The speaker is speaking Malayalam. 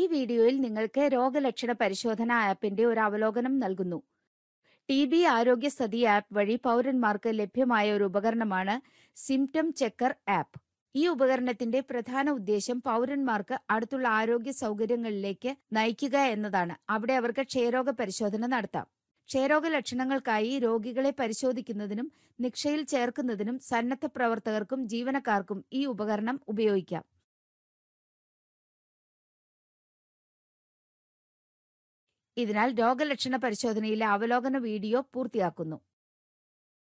ഈ വീഡിയോയിൽ നിങ്ങൾക്ക് രോഗലക്ഷണ പരിശോധന ആപ്പിന്റെ ഒരു അവലോകനം നൽകുന്നു ടി ബി സതി ആപ്പ് വഴി പൗരന്മാർക്ക് ലഭ്യമായ ഒരു ഉപകരണമാണ് സിംറ്റം ചെക്കർ ആപ്പ് ഈ ഉപകരണത്തിന്റെ പ്രധാന ഉദ്ദേശം പൗരന്മാർക്ക് അടുത്തുള്ള ആരോഗ്യ സൗകര്യങ്ങളിലേക്ക് നയിക്കുക എന്നതാണ് അവിടെ അവർക്ക് ക്ഷയരോഗ പരിശോധന നടത്താം ക്ഷയരോഗ ലക്ഷണങ്ങൾക്കായി രോഗികളെ പരിശോധിക്കുന്നതിനും നിക്ഷയിൽ ചേർക്കുന്നതിനും സന്നദ്ധ പ്രവർത്തകർക്കും ജീവനക്കാർക്കും ഈ ഉപകരണം ഉപയോഗിക്കാം ഇതിനാൽ രോഗലക്ഷണ പരിശോധനയിലെ അവലോകന വീഡിയോ പൂർത്തിയാക്കുന്നു